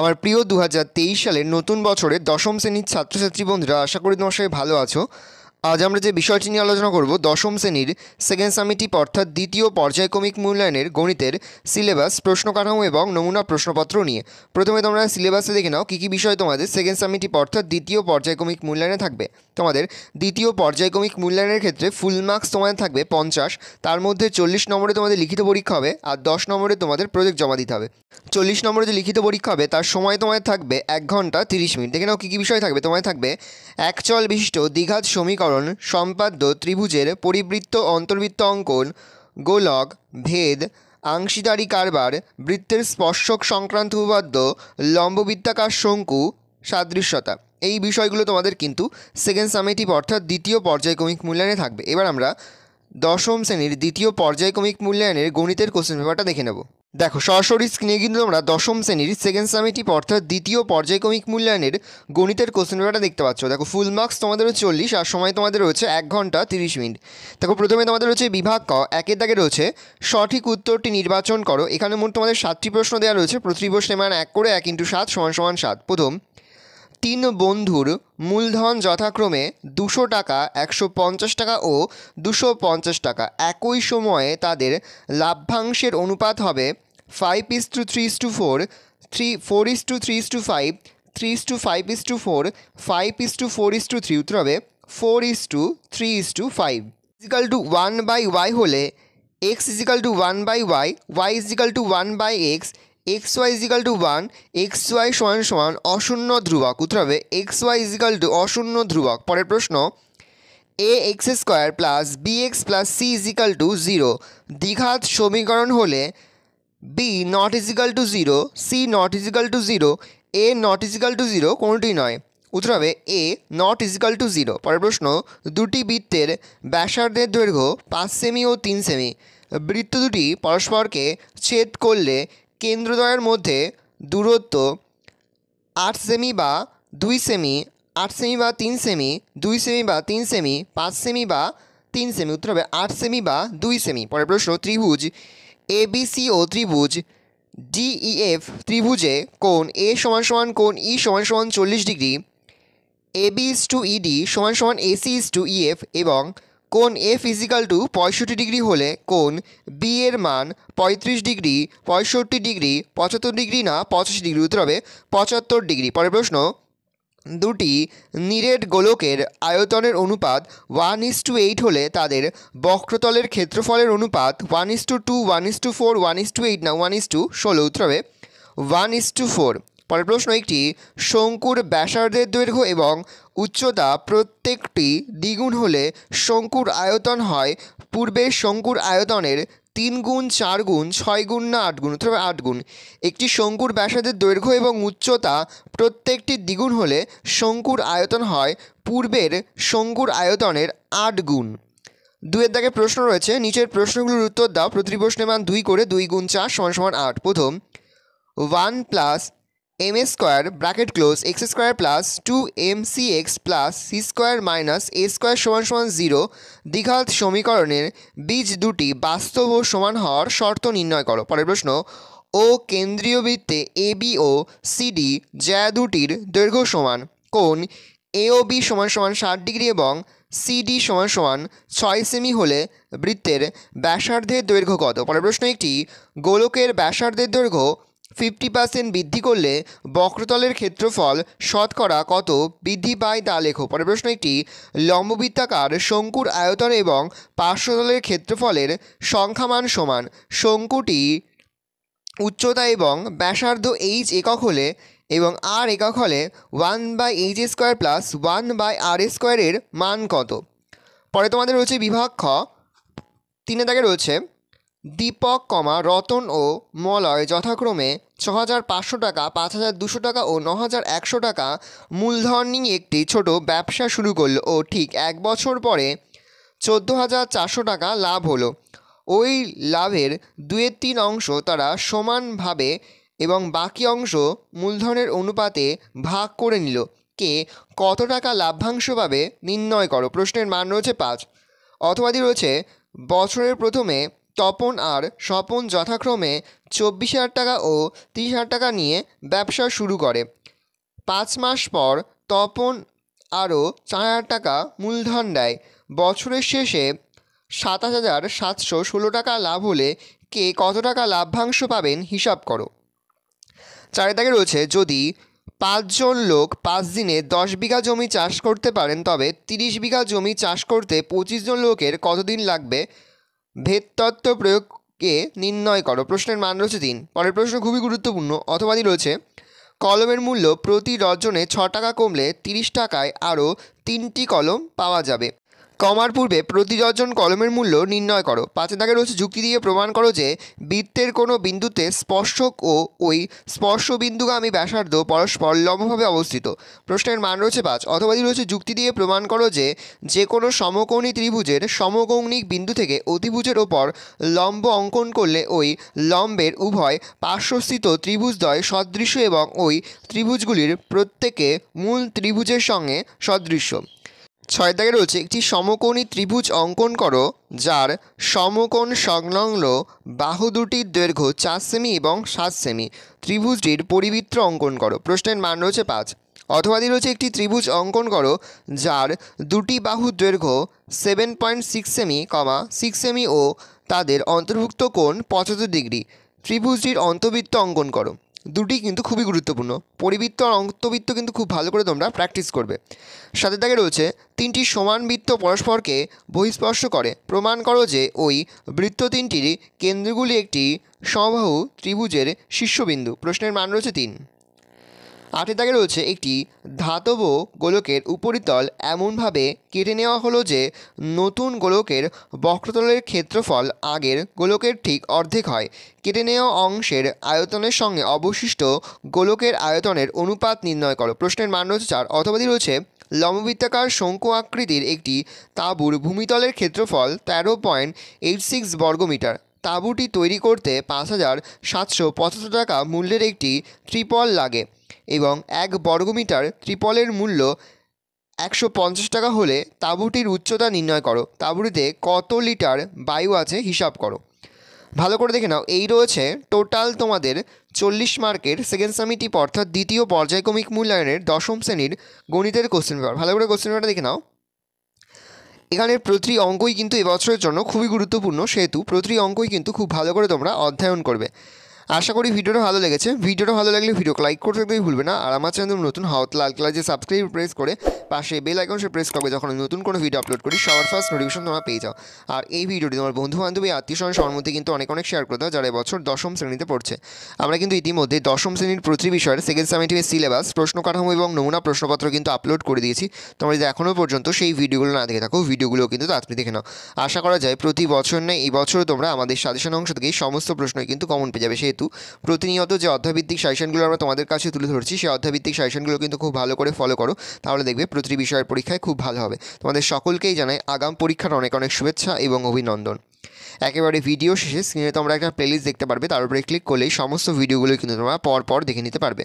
আমার প্রিয় দু সালের নতুন বছরে দশম শ্রেণীর ছাত্রছাত্রী বন্ধুরা আশা করি তোমার ভালো আছো আজ আমরা যে বিষয়টি নিয়ে আলোচনা করব দশম শ্রেণীর সেকেন্ড সামিটিপ অর্থাৎ দ্বিতীয় পর্যায়ক্রমিক মূল্যায়নের গণিতের সিলেবাস প্রশ্ন কাঠামো এবং নমুনা প্রশ্নপত্র নিয়ে প্রথমে তোমরা সিলেবাসে দেখে নাও কী কী বিষয় তোমাদের সেকেন্ড সামিটিপ অর্থাৎ দ্বিতীয় পর্যায়ক্রমিক মূল্যায়নে থাকবে তোমাদের দ্বিতীয় পর্যায়ক্রমিক মূল্যায়নের ক্ষেত্রে ফুল মার্কস তোমাদের থাকবে পঞ্চাশ তার মধ্যে চল্লিশ নম্বরে তোমাদের লিখিত পরীক্ষা হবে আর দশ নম্বরে তোমাদের প্রজেক্ট জমা দিতে হবে চল্লিশ নম্বরে যে লিখিত পরীক্ষা হবে তার সময় তোমাদের থাকবে এক ঘন্টা তিরিশ মিনিট দেখে নাও কী কী বিষয় থাকবে তোমায় থাকবে এক চল বিশিষ্ট দ্বিঘাত সমীকরণ সম্পাদ্য ত্রিভুজের পরিবৃত্ত অন্তর্বৃত্ত অঙ্কন গোলক ভেদ আংশীদারি কারবার বৃত্তের স্পর্শক সংক্রান্ত উপাদ্য লম্ববৃত্তাকার শঙ্কু সাদৃশ্যতা এই বিষয়গুলো তোমাদের কিন্তু সেকেন্ড সামেটিভ অর্থাৎ দ্বিতীয় পর্যায়ক্রমিক মূল্যায়নে থাকবে এবার আমরা দশম শ্রেণীর দ্বিতীয় পর্যায়ক্রমিক মূল্যায়নের গণিতের কোশ্চেন পেপারটা দেখে নেব দেখো সরাসরি স্ক্রিনে কিন্তু তোমরা দশম শ্রেণীর সেকেন্ড সামেটিভ অর্থাৎ দ্বিতীয় পর্যায়ক্রমিক মূল্যায়নের গণিতের কোশ্চেন পেপারটা দেখতে পাচ্ছ দেখো ফুল মার্কস তোমাদের চল্লিশ আর সময় তোমাদের রয়েছে এক ঘন্টা তিরিশ মিনিট দেখো প্রথমে তোমাদের রয়েছে বিভাগ ক একের দাগে রয়েছে সঠিক উত্তরটি নির্বাচন করো এখানে মোট তোমাদের সাতটি প্রশ্ন দেওয়া রয়েছে প্রতিটি প্রশ্নে মান এক করে এক ইন্টু সাত সমান সমান সাত প্রথম তিন বন্ধুর মূলধন যথাক্রমে দুশো টাকা একশো পঞ্চাশ টাকা ও দুশো পঞ্চাশ টাকা একই সময়ে তাদের লাভ্যাংশের অনুপাত হবে five is to three is to four three four is to three is to five three is to five is to four five is to four is to three উত্তর হবে four is to three is to five equal to one by Y হলে X equal to one by Y Y equal to one by X X Y equal to one X Y সমান সমান অশূন্য ধ্রুবক উত্তর হবে X Y equal to অশূন্য ধ্রুবক পরের প্রশ্ন A X square plus B X plus C equal to zero দ্বিঘাত সমীকরণ হলে B not equal to zero C not equal to zero A not equal to zero কোনোটি নয় উত্তর হবে A not equal to zero পরের প্রশ্ন দুটি বৃত্তের ব্যাসার্ধের দৈর্ঘ্য পাঁচ সেমি ও তিন সেমি বৃত্ত দুটি পরস্পরকে ছেদ করলে কেন্দ্রদ্বয়ের মধ্যে দূরত্ব আট সেমি বা দুই সেমি আট সেমি বা তিন সেমি দুই সেমি বা তিন সেমি পাঁচ সেমি বা তিন সেমি উত্তর হবে আট সেমি বা দুই সেমি পরের প্রশ্ন ত্রিভুজ এবিসি ও ত্রিভুজ ডিইএফ e, ত্রিভুজে কোন এ সমান সমান কোন ই e সমান সমান চল্লিশ degree B is to ED সমান সমান এসি ইস টু ইএফ এবং কোন এ ফিজিক্যাল টু পঁয়ষট্টি ডিগ্রি হলে কোন বি এর মান পঁয়ত্রিশ ডিগ্রি পঁয়ষট্টি ডিগ্রি পঁচাত্তর ডিগ্রি না পঁচাশি ডিগ্রি উত্তর হবে পঁচাত্তর ডিগ্রি পরের প্রশ্ন দুটি নিরেট গোলকের আয়তনের অনুপাত ওয়ান ইস টু এইট হলে তাদের বক্রতলের ক্ষেত্রফলের অনুপাত one is to two one is to four one is to eight না ওয়ান ইস টু ষোলো উত্তর হবে ওয়ান ইস টু ফোর পরের প্রশ্ন একটি শঙ্কুর ব্যাসার্ধের দৈর্ঘ্য এবং উচ্চতা প্রত্যেকটি দ্বিগুণ হলে শঙ্কুর আয়তন হয় পূর্বের শঙ্কুর আয়তনের তিন গুণ চার গুণ ছয় গুণ না আট গুণ অথবা আট গুণ একটি শঙ্কুর ব্যাসাদের দৈর্ঘ্য এবং উচ্চতা প্রত্যেকটি দ্বিগুণ হলে শঙ্কুর আয়তন হয় পূর্বের শঙ্কুর আয়তনের আট গুণ দুয়ের দাগে প্রশ্ন রয়েছে নিচের প্রশ্নগুলোর উত্তর দাও প্রতিটি প্রশ্নের মান দুই করে দুই গুণ চার সমান সমান আট প্রথম one plus M A square bracket close X square plus two M C X plus C square minus A square সমান সমান জিরো দ্বিঘাত সমীকরণের বীজ দুটি বাস্তব ও সমান হওয়ার শর্ত নির্ণয় করো পরের প্রশ্ন ও কেন্দ্রীয় বৃত্তে এ বি ও সিডি জ্যা দুটির দৈর্ঘ্য সমান কোন এ ও বি সমান সমান ষাট ডিগ্রি এবং সিডি সমান সমান ছয় সেমি হলে বৃত্তের ব্যাসার্ধের দৈর্ঘ্য কত পরের প্রশ্ন একটি গোলকের ব্যাসার্ধের দৈর্ঘ্য ফিফটি পার্সেন্ট বৃদ্ধি করলে বক্রতলের ক্ষেত্রফল শতকরা কত বৃদ্ধি পায় তা লেখো পরের প্রশ্ন একটি লম্ববৃত্তাকার শঙ্কুর আয়তন এবং পার্শ্বতলের ক্ষেত্রফলের সংখ্যামান সমান শঙ্কুটি উচ্চতা এবং ব্যাসার্ধ এইচ একক হলে এবং আর একক হলে one by H square plus one by R স্কোয়ারের মান কত পরে তোমাদের রয়েছে বিভাগ খ তিনে তাকে রয়েছে দীপক কমা রতন ও মলয় যথাক্রমে ছ হাজার পাঁচশো টাকা পাঁচ হাজার দুশো টাকা ও ন হাজার একশো টাকা মূলধন নিয়ে একটি ছোট ব্যবসা শুরু করল ও ঠিক এক বছর পরে চোদ্দো হাজার চারশো টাকা লাভ হলো ওই লাভের দুয়ের তিন অংশ তারা সমানভাবে এবং বাকি অংশ মূলধনের অনুপাতে ভাগ করে নিল কে কত টাকা লাভ্যাংশ পাবে নির্ণয় করো প্রশ্নের মান রয়েছে পাঁচ অথবাদি রয়েছে বছরের প্রথমে তপন আর স্বপন যথাক্রমে চব্বিশ হাজার টাকা ও তিরিশ হাজার টাকা নিয়ে ব্যবসা শুরু করে পাঁচ মাস পর তপন আরও চার হাজার টাকা মূলধন দেয় বছরের শেষে সাতাশ হাজার সাতশো ষোলো টাকা লাভ হলে কে কত টাকা লাভ্যাংশ পাবেন হিসাব করো চারিদাকে রয়েছে যদি পাঁচজন লোক পাঁচ দিনে দশ বিঘা জমি চাষ করতে পারেন তবে তিরিশ বিঘা জমি চাষ করতে পঁচিশ জন লোকের কতদিন লাগবে ভেদতত্ত্ব প্রয়োগকে নির্ণয় করো প্রশ্নের মান রয়েছে তিন পরের প্রশ্ন খুবই গুরুত্বপূর্ণ অথবাদি রয়েছে কলমের মূল্য প্রতি ডজনে ছ টাকা কমলে তিরিশ টাকায় আরও তিনটি কলম পাওয়া যাবে কমার পূর্বে প্রতি ডজন কলমের মূল্য নির্ণয় করো পাঁচে দাগে রয়েছে যুক্তি দিয়ে প্রমাণ করো যে বৃত্তের কোনো বিন্দুতে স্পর্শক ও ওই স্পর্শবিন্দুগামী ব্যাসার্ধ পরস্পর লম্বভাবে অবস্থিত প্রশ্নের মান রয়েছে পাঁচ অথবা রয়েছে যুক্তি দিয়ে প্রমাণ করো যে যে কোনো সমকৌণী ত্রিভুজের সমকৌণিক বিন্দু থেকে অতিভুজের ওপর লম্ব অঙ্কন করলে ওই লম্বের উভয় পার্শ্বস্থিত ত্রিভুজদ্বয় সদৃশ্য এবং ওই ত্রিভুজগুলির প্রত্যেকে মূল ত্রিভুজের সঙ্গে সদৃশ্য ছয় দাগে রয়েছে একটি সমকোণী ত্রিভুজ অঙ্কন করো যার সমকোণ সংলগ্ন বাহু দুটির দৈর্ঘ্য চার সেমি এবং সাত সেমি ত্রিভুজটির পরিবৃত্ত অঙ্কন করো প্রশ্নের মান রয়েছে পাঁচ অথবাদি রয়েছে একটি ত্রিভুজ অঙ্কন করো যার দুটি বাহু দৈর্ঘ্য সেভেন পয়েন্ট সিক্স সেমি কমা সিক্স সেমি ও তাদের অন্তর্ভুক্ত কোণ পঁচাত্তর ডিগ্রি ত্রিভুজটির অন্তবৃত্ত অঙ্কন করো দুটি কিন্তু খুবই গুরুত্বপূর্ণ পরিবৃত্ত আর অন্তবৃত্ত কিন্তু খুব ভালো করে তোমরা প্র্যাকটিস করবে সাথে তাকে রয়েছে তিনটি সমান বৃত্ত পরস্পরকে বহিস্পর্শ করে প্রমাণ করো যে ওই বৃত্ত তিনটির কেন্দ্রগুলি একটি সমবাহু ত্রিভুজের শীর্ষবিন্দু প্রশ্নের মান রয়েছে তিন আটের দাগে রয়েছে একটি ধাতব গোলকের উপরিতল এমনভাবে কেটে নেওয়া হলো যে নতুন গোলকের বক্রতলের ক্ষেত্রফল আগের গোলকের ঠিক অর্ধেক হয় কেটে নেওয়া অংশের আয়তনের সঙ্গে অবশিষ্ট গোলকের আয়তনের অনুপাত নির্ণয় করো প্রশ্নের মান রয়েছে চার অথবাদি রয়েছে লম্বিত্তাকার শঙ্কু আকৃতির একটি তাঁবুর ভূমিতলের ক্ষেত্রফল তেরো পয়েন্ট এইট সিক্স বর্গমিটার তাঁবুটি তৈরি করতে পাঁচ হাজার সাতশো পঁচাত্তর টাকা মূল্যের একটি ত্রিপল লাগে এবং এক বর্গমিটার ত্রিপলের মূল্য একশো পঞ্চাশ টাকা হলে তাঁবুটির উচ্চতা নির্ণয় করো তাঁবুটিতে কত লিটার বায়ু আছে হিসাব করো ভালো করে দেখে নাও এই রয়েছে টোটাল তোমাদের চল্লিশ মার্কের সেকেন্ড সামিটিপ অর্থাৎ দ্বিতীয় পর্যায়ক্রমিক মূল্যায়নের দশম শ্রেণীর গণিতের কোশ্চেন পেপার ভালো করে কোশ্চেন পেপারটা দেখে নাও এখানের প্রতি অঙ্কই কিন্তু এবছরের জন্য খুবই গুরুত্বপূর্ণ সেহেতু প্রতি অঙ্কই কিন্তু খুব ভালো করে তোমরা অধ্যয়ন করবে আশা করি ভিডিওটা ভালো লেগেছে ভিডিওটা ভালো লাগলে ভিডিওকে লাইক করতে একদমই ভুলবে না আর আমার চ্যানেল নতুন হাউত লাল কালার যে সাবস্ক্রাইব প্রেস করে পাশে বেল আইকন সে প্রেস করবে যখন আমি নতুন কোনো ভিডিও আপলোড করি সবার ফার্স্ট নোটিফিকেশন তোমরা পেয়ে যাও আর এই ভিডিওটি তোমার বন্ধু বান্ধবী আত্মীয় স্বজন সবার মধ্যে কিন্তু অনেক অনেক শেয়ার করে দাও যারা বছর দশম শ্রেণীতে পড়ছে আমরা কিন্তু ইতিমধ্যে দশম শ্রেণীর প্রতি বিষয়ের সেকেন্ড সেমিটিভের সিলেবাস প্রশ্ন কাঠামো এবং নমুনা প্রশ্নপত্র কিন্তু আপলোড করে দিয়েছি তোমরা যদি এখনও পর্যন্ত সেই ভিডিওগুলো না দেখে থাকো ভিডিওগুলো কিন্তু তাড়াতাড়ি দেখে নাও আশা করা যায় প্রতি বছর নেই এই বছর তোমরা আমাদের সাজেশন অংশ থেকে সমস্ত প্রশ্নই কিন্তু কমন পেয়ে যাবে সেহেতু কিন্তু প্রতিনিয়ত যে অধ্যাভিত্তিক সাজেশনগুলো আমরা তোমাদের কাছে তুলে ধরছি সেই অধ্যাভিত্তিক সাজেশনগুলো কিন্তু খুব ভালো করে ফলো করো তাহলে দেখবে প্রতিটি বিষয়ের পরীক্ষায় খুব ভালো হবে তোমাদের সকলকেই জানাই আগাম পরীক্ষার অনেক অনেক শুভেচ্ছা এবং অভিনন্দন একেবারে ভিডিও শেষে স্ক্রিনে তোমরা একটা প্লেলিস্ট দেখতে পারবে তার উপরে ক্লিক করলেই সমস্ত ভিডিওগুলো কিন্তু তোমরা পরপর দেখে নিতে পারবে